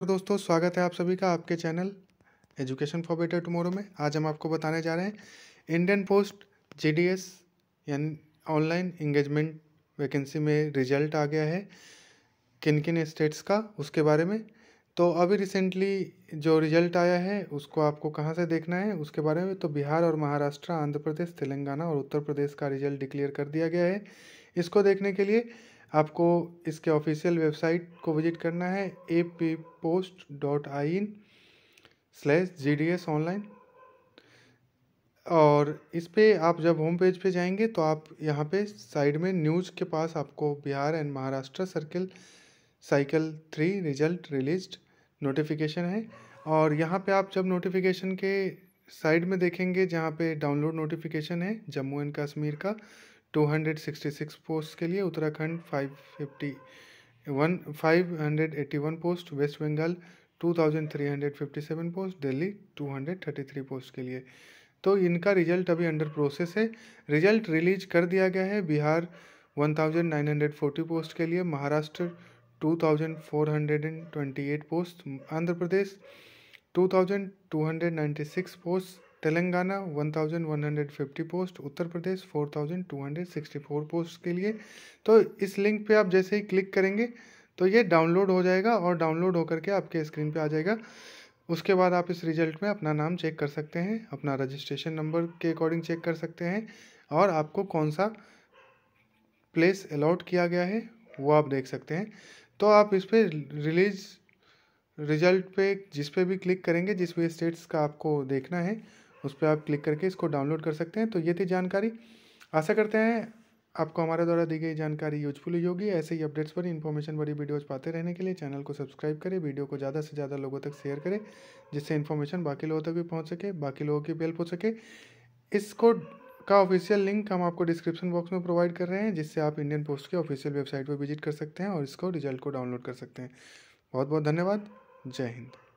तो दोस्तों स्वागत है आप सभी का आपके channel education for better tomorrow में आज हम आपको बताने जा रहे हैं इंडियन पोस्ट जीडीएस यानी ऑनलाइन इंगेजमेंट वैकेंसी में रिजल्ट आ गया है किन किन स्टेट्स का उसके बारे में तो अभी रिसेंटली जो रिजल्ट आया है उसको आपको कहाँ से देखना है उसके बारे में तो बिहार और महाराष्ट्र आंध्र प्रदेश तेलंगाना और उत्तर प्रदेश का रिजल्ट डिक्लेयर कर दिया गया है इसको देखने के लिए आपको इसके ऑफिशियल वेबसाइट को विजिट करना है A P post dot I N slash G D S online और इस पर आप जब होम पेज पे जाएंगे तो आप यहाँ पे साइड में न्यूज़ के पास आपको Bihar and Maharashtra circle cycle three result release notification है और यहाँ पे आप जब नोटिफिकेशन के साइड में देखेंगे जहाँ पे डाउनलोड नोटिफिकेशन है जम्मू एंड कश्मीर का 266 पोस्ट के लिए Uttarakhand 551 one post West Bengal 2357 post Delhi 233 post के लिए तो इनका रिजल्ट अभी अंडर प्रोसेस है रिजल्ट रिलीज कर दिया गया है बिहार 1940 पोस्ट के लिए Maharashtra 2428 post Andhra Pradesh 2296 post Telangana 1150 post Uttar Pradesh 4264 post के लिए तो इस लिंक पे आप जैसे ही क्लिक करेंगे तो ये डाउनलोड हो जाएगा और डाउनलोड होकर के आपके स्क्रीन पे आ जाएगा उसके बाद आप इस रिजल्ट में अपना नाम चेक कर सकते हैं अपना रजिस्ट्रेशन नंबर के अकॉर्डिंग चेक कर सकते हैं और आपको कौन सा प्लेस अलाउट किया गया है वो आप देख सकते हैं तो आप इस पर रिलीज रिजल्ट पे जिस पे भी क्लिक करेंगे जिस भी स्टेट्स का आपको देखना है उस पर आप क्लिक करके इसको डाउनलोड कर सकते हैं तो ये थी जानकारी आशा करते हैं आपको हमारे द्वारा दी गई जानकारी यूजफुल हुई होगी ऐसे ही अपडेट्स पर इन्फॉर्मेशन भरी वीडियोज़ पाते रहने के लिए चैनल को सब्सक्राइब करें वीडियो को ज़्यादा से ज़्यादा लोगों तक शेयर करें जिससे इन्फॉर्मेशन बाकी लोगों तक भी पहुँच सके बाकी लोगों की हेल्प हो सके इसको का ऑफिशियल लिंक हम आपको डिस्क्रिप्शन बॉक्स में प्रोवाइड कर रहे हैं जिससे आप इंडियन पोस्ट के ऑफिशियल वेबसाइट पर विजिट कर सकते हैं और इसको रिजल्ट को डाउनलोड कर सकते हैं बहुत बहुत धन्यवाद जय हिंद